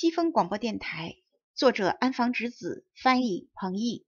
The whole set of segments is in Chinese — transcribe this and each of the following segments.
西风广播电台，作者安房直子，翻译彭毅。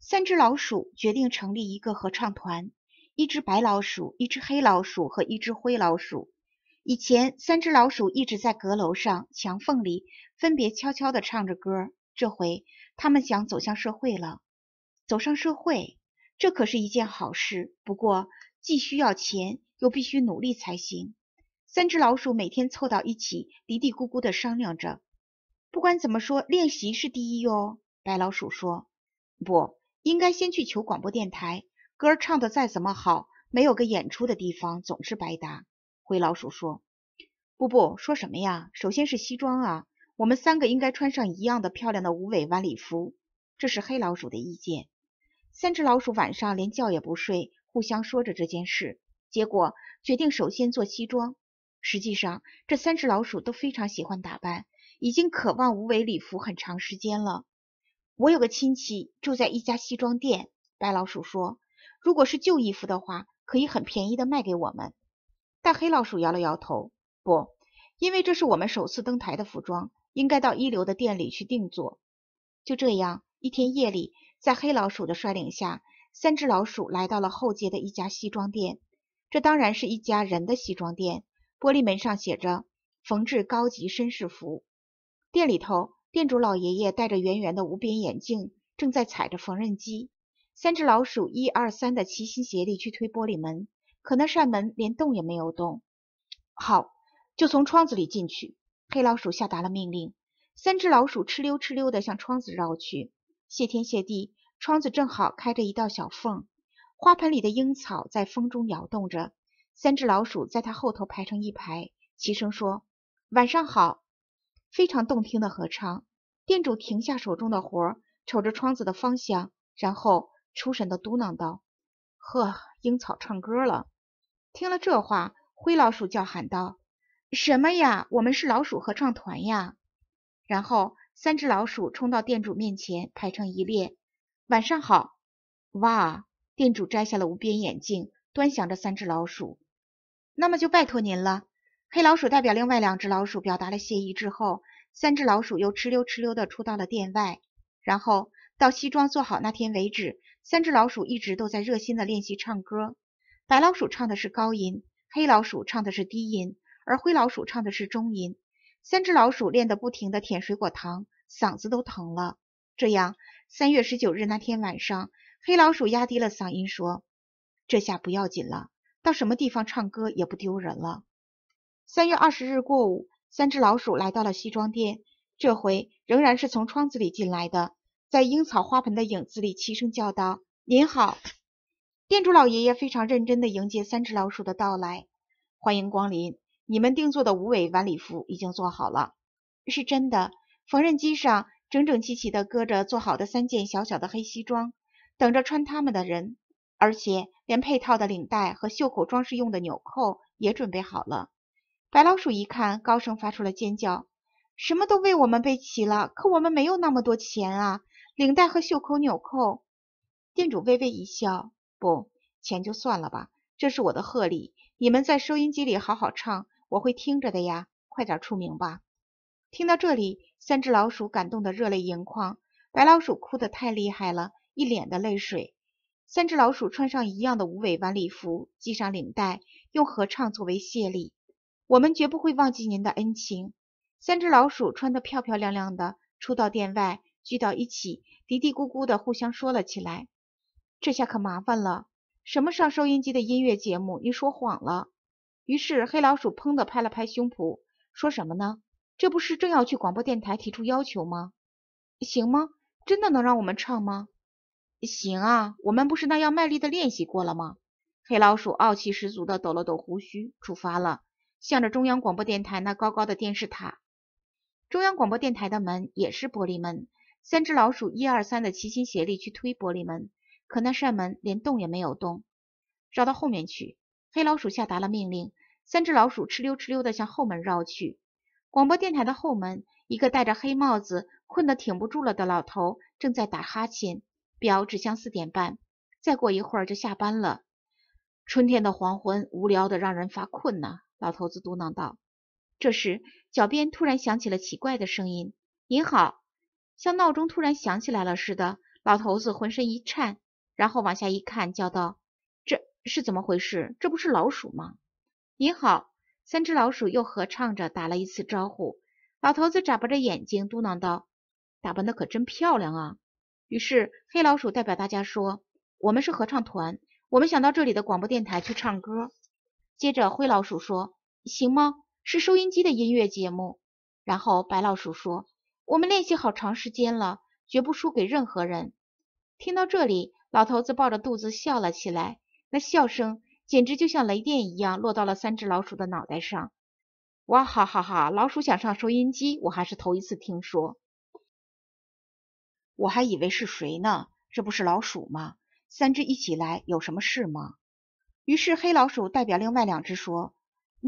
三只老鼠决定成立一个合唱团，一只白老鼠，一只黑老鼠和一只灰老鼠。以前，三只老鼠一直在阁楼上、墙缝里，分别悄悄地唱着歌。这回，他们想走向社会了。走上社会，这可是一件好事。不过，既需要钱，又必须努力才行。三只老鼠每天凑到一起，嘀嘀咕咕地商量着。不管怎么说，练习是第一哦。白老鼠说：“不应该先去求广播电台，歌唱的再怎么好，没有个演出的地方，总是白搭。”灰老鼠说：“不，不说什么呀，首先是西装啊，我们三个应该穿上一样的漂亮的无尾晚礼服。”这是黑老鼠的意见。三只老鼠晚上连觉也不睡，互相说着这件事，结果决定首先做西装。实际上，这三只老鼠都非常喜欢打扮。已经渴望无尾礼服很长时间了。我有个亲戚住在一家西装店。白老鼠说：“如果是旧衣服的话，可以很便宜的卖给我们。”但黑老鼠摇了摇头：“不，因为这是我们首次登台的服装，应该到一流的店里去定做。”就这样，一天夜里，在黑老鼠的率领下，三只老鼠来到了后街的一家西装店。这当然是一家人的西装店，玻璃门上写着：“缝制高级绅士服。”店里头，店主老爷爷戴着圆圆的无边眼镜，正在踩着缝纫机。三只老鼠，一二三的齐心协力去推玻璃门，可那扇门连动也没有动。好，就从窗子里进去。黑老鼠下达了命令，三只老鼠哧溜哧溜的向窗子绕去。谢天谢地，窗子正好开着一道小缝。花盆里的樱草在风中摇动着，三只老鼠在它后头排成一排，齐声说：“晚上好。”非常动听的合唱，店主停下手中的活儿，瞅着窗子的方向，然后出神的嘟囔道：“呵，樱草唱歌了。”听了这话，灰老鼠叫喊道：“什么呀？我们是老鼠合唱团呀！”然后三只老鼠冲到店主面前，排成一列：“晚上好。”哇！店主摘下了无边眼镜，端详着三只老鼠：“那么就拜托您了。”黑老鼠代表另外两只老鼠表达了谢意之后，三只老鼠又哧溜哧溜地出到了店外。然后到西装做好那天为止，三只老鼠一直都在热心地练习唱歌。白老鼠唱的是高音，黑老鼠唱的是低音，而灰老鼠唱的是中音。三只老鼠练得不停地舔水果糖，嗓子都疼了。这样，三月十九日那天晚上，黑老鼠压低了嗓音说：“这下不要紧了，到什么地方唱歌也不丢人了。”三月二十日过午，三只老鼠来到了西装店。这回仍然是从窗子里进来的，在樱草花盆的影子里，齐声叫道：“您好！”店主老爷爷非常认真地迎接三只老鼠的到来：“欢迎光临！你们定做的无尾晚礼服已经做好了，是真的。缝纫机上整整齐齐地搁着做好的三件小小的黑西装，等着穿它们的人。而且连配套的领带和袖口装饰用的纽扣也准备好了。”白老鼠一看，高声发出了尖叫。什么都为我们备齐了，可我们没有那么多钱啊！领带和袖口纽扣。店主微微一笑：“不，钱就算了吧，这是我的贺礼。你们在收音机里好好唱，我会听着的呀。快点出名吧！”听到这里，三只老鼠感动得热泪盈眶。白老鼠哭得太厉害了，一脸的泪水。三只老鼠穿上一样的无尾晚礼服，系上领带，用合唱作为谢礼。我们绝不会忘记您的恩情。三只老鼠穿得漂漂亮亮的，出到店外，聚到一起，嘀嘀咕咕地互相说了起来。这下可麻烦了！什么上收音机的音乐节目？你说谎了！于是黑老鼠砰地拍了拍胸脯，说什么呢？这不是正要去广播电台提出要求吗？行吗？真的能让我们唱吗？行啊，我们不是那样卖力的练习过了吗？黑老鼠傲气十足地抖了抖胡须，出发了。向着中央广播电台那高高的电视塔，中央广播电台的门也是玻璃门。三只老鼠一二三的齐心协力去推玻璃门，可那扇门连动也没有动。绕到后面去，黑老鼠下达了命令。三只老鼠哧溜哧溜的向后门绕去。广播电台的后门，一个戴着黑帽子、困得挺不住了的老头正在打哈欠。表指向四点半，再过一会儿就下班了。春天的黄昏，无聊的让人发困呐。老头子嘟囔道，这时脚边突然响起了奇怪的声音，您好，像闹钟突然响起来了似的。老头子浑身一颤，然后往下一看，叫道：“这是怎么回事？这不是老鼠吗？”您好，三只老鼠又合唱着打了一次招呼。老头子眨巴着眼睛，嘟囔道：“打扮的可真漂亮啊！”于是黑老鼠代表大家说：“我们是合唱团，我们想到这里的广播电台去唱歌。”接着，灰老鼠说：“行吗？是收音机的音乐节目。”然后，白老鼠说：“我们练习好长时间了，绝不输给任何人。”听到这里，老头子抱着肚子笑了起来，那笑声简直就像雷电一样落到了三只老鼠的脑袋上。“哇哈哈哈！”老鼠想上收音机，我还是头一次听说。我还以为是谁呢？这不是老鼠吗？三只一起来，有什么事吗？于是黑老鼠代表另外两只说：“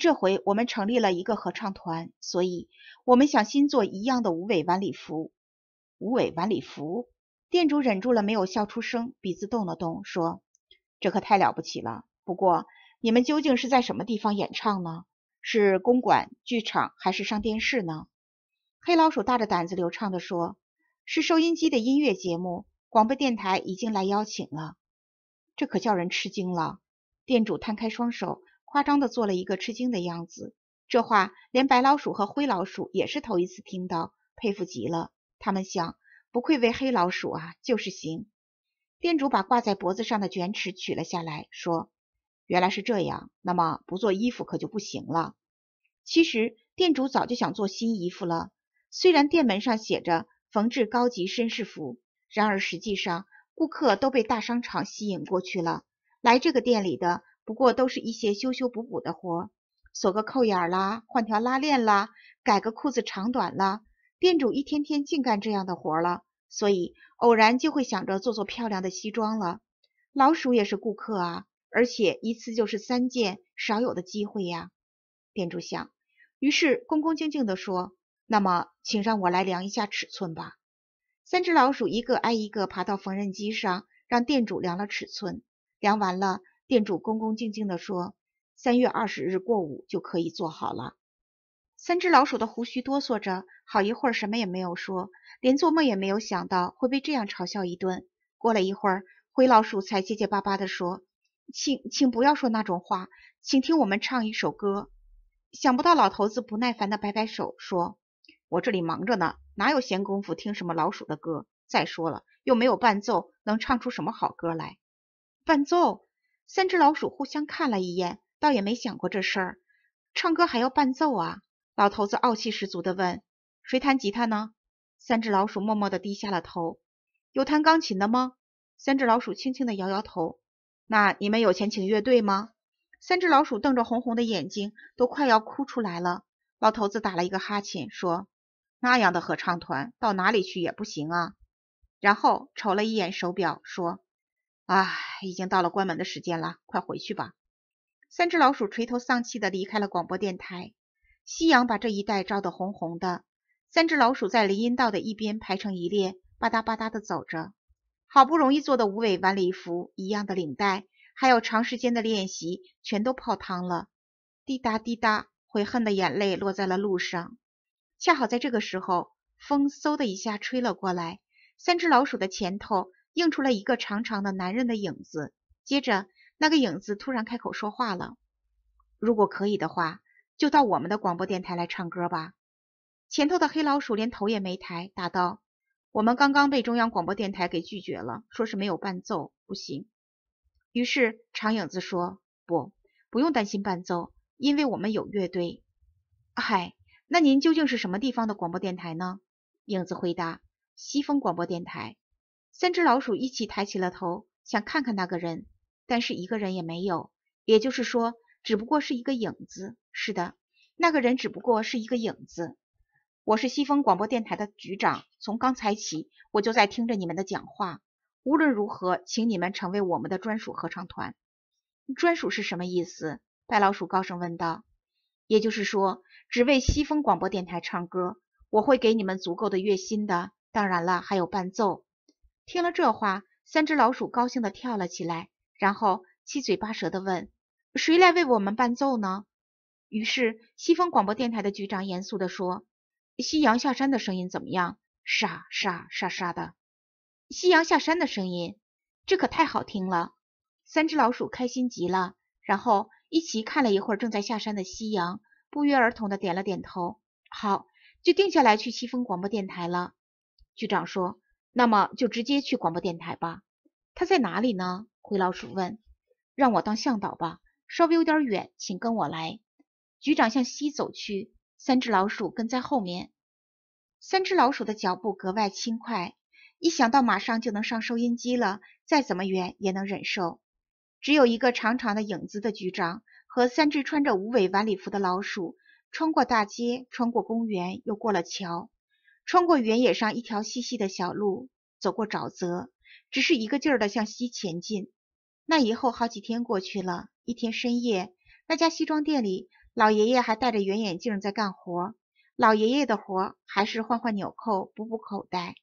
这回我们成立了一个合唱团，所以我们想新做一样的无尾晚礼服。”无尾晚礼服店主忍住了没有笑出声，鼻子动了动，说：“这可太了不起了。不过你们究竟是在什么地方演唱呢？是公馆剧场还是上电视呢？”黑老鼠大着胆子流畅地说：“是收音机的音乐节目，广播电台已经来邀请了。这可叫人吃惊了。”店主摊开双手，夸张地做了一个吃惊的样子。这话连白老鼠和灰老鼠也是头一次听到，佩服极了。他们想，不愧为黑老鼠啊，就是行。店主把挂在脖子上的卷尺取了下来，说：“原来是这样，那么不做衣服可就不行了。”其实店主早就想做新衣服了，虽然店门上写着“缝制高级绅士服”，然而实际上顾客都被大商场吸引过去了。来这个店里的，不过都是一些修修补补的活，锁个扣眼啦，换条拉链啦，改个裤子长短啦。店主一天天净干这样的活了，所以偶然就会想着做做漂亮的西装了。老鼠也是顾客啊，而且一次就是三件，少有的机会呀。店主想，于是恭恭敬敬地说：“那么，请让我来量一下尺寸吧。”三只老鼠一个挨一个爬到缝纫机上，让店主量了尺寸。量完了，店主恭恭敬敬地说：“三月二十日过午就可以做好了。”三只老鼠的胡须哆嗦着，好一会儿什么也没有说，连做梦也没有想到会被这样嘲笑一顿。过了一会儿，灰老鼠才结结巴巴地说：“请，请不要说那种话，请听我们唱一首歌。”想不到老头子不耐烦地摆摆手说：“我这里忙着呢，哪有闲工夫听什么老鼠的歌？再说了，又没有伴奏，能唱出什么好歌来？”伴奏，三只老鼠互相看了一眼，倒也没想过这事儿。唱歌还要伴奏啊！老头子傲气十足的问：“谁弹吉他呢？”三只老鼠默默的低下了头。有弹钢琴的吗？三只老鼠轻轻的摇摇头。那你们有钱请乐队吗？三只老鼠瞪着红红的眼睛，都快要哭出来了。老头子打了一个哈欠，说：“那样的合唱团到哪里去也不行啊。”然后瞅了一眼手表，说。啊，已经到了关门的时间了，快回去吧。三只老鼠垂头丧气的离开了广播电台。夕阳把这一带照得红红的。三只老鼠在林荫道的一边排成一列，吧嗒吧嗒的走着。好不容易做的五尾晚礼服一样的领带，还有长时间的练习，全都泡汤了。滴答滴答，悔恨的眼泪落在了路上。恰好在这个时候，风嗖的一下吹了过来。三只老鼠的前头。映出了一个长长的男人的影子，接着那个影子突然开口说话了：“如果可以的话，就到我们的广播电台来唱歌吧。”前头的黑老鼠连头也没抬，答道：“我们刚刚被中央广播电台给拒绝了，说是没有伴奏，不行。”于是长影子说：“不，不用担心伴奏，因为我们有乐队。”“嗨，那您究竟是什么地方的广播电台呢？”影子回答：“西风广播电台。”三只老鼠一起抬起了头，想看看那个人，但是一个人也没有，也就是说，只不过是一个影子。是的，那个人只不过是一个影子。我是西风广播电台的局长，从刚才起我就在听着你们的讲话。无论如何，请你们成为我们的专属合唱团。专属是什么意思？白老鼠高声问道。也就是说，只为西风广播电台唱歌。我会给你们足够的月薪的，当然了，还有伴奏。听了这话，三只老鼠高兴地跳了起来，然后七嘴八舌地问：“谁来为我们伴奏呢？”于是西风广播电台的局长严肃地说：“夕阳下山的声音怎么样？沙沙沙沙的，夕阳下山的声音，这可太好听了。”三只老鼠开心极了，然后一起看了一会儿正在下山的夕阳，不约而同地点了点头：“好，就定下来去西风广播电台了。”局长说。那么就直接去广播电台吧。他在哪里呢？灰老鼠问。让我当向导吧，稍微有点远，请跟我来。局长向西走去，三只老鼠跟在后面。三只老鼠的脚步格外轻快，一想到马上就能上收音机了，再怎么远也能忍受。只有一个长长的影子的局长和三只穿着无尾晚礼服的老鼠，穿过大街，穿过公园，又过了桥。穿过原野上一条细细的小路，走过沼泽，只是一个劲儿地向西前进。那以后好几天过去了，一天深夜，那家西装店里，老爷爷还戴着圆眼镜在干活。老爷爷的活还是换换纽扣，补补口袋。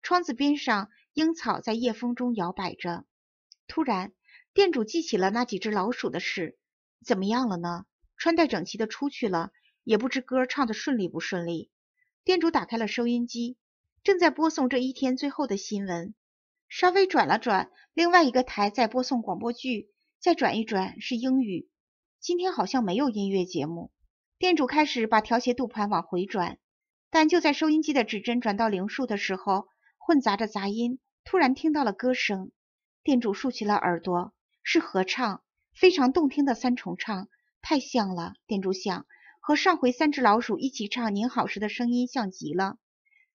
窗子边上，樱草在夜风中摇摆着。突然，店主记起了那几只老鼠的事，怎么样了呢？穿戴整齐地出去了，也不知歌唱得顺利不顺利。店主打开了收音机，正在播送这一天最后的新闻。稍微转了转，另外一个台在播送广播剧，再转一转是英语。今天好像没有音乐节目。店主开始把调谐度盘往回转，但就在收音机的指针转到零数的时候，混杂着杂音，突然听到了歌声。店主竖起了耳朵，是合唱，非常动听的三重唱，太像了。店主想。和上回三只老鼠一起唱“您好”时的声音像极了。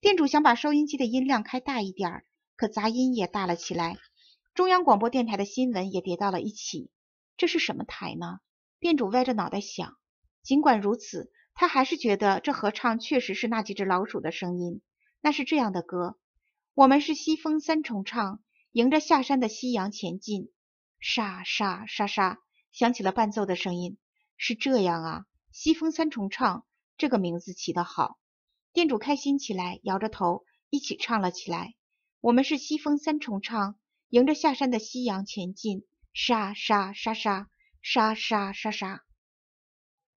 店主想把收音机的音量开大一点儿，可杂音也大了起来。中央广播电台的新闻也叠到了一起。这是什么台呢？店主歪着脑袋想。尽管如此，他还是觉得这合唱确实是那几只老鼠的声音。那是这样的歌：“我们是西风三重唱，迎着下山的夕阳前进。”沙沙沙沙，响起了伴奏的声音。是这样啊。西风三重唱这个名字起得好，店主开心起来，摇着头一起唱了起来。我们是西风三重唱，迎着下山的夕阳前进，沙沙沙沙沙沙沙沙。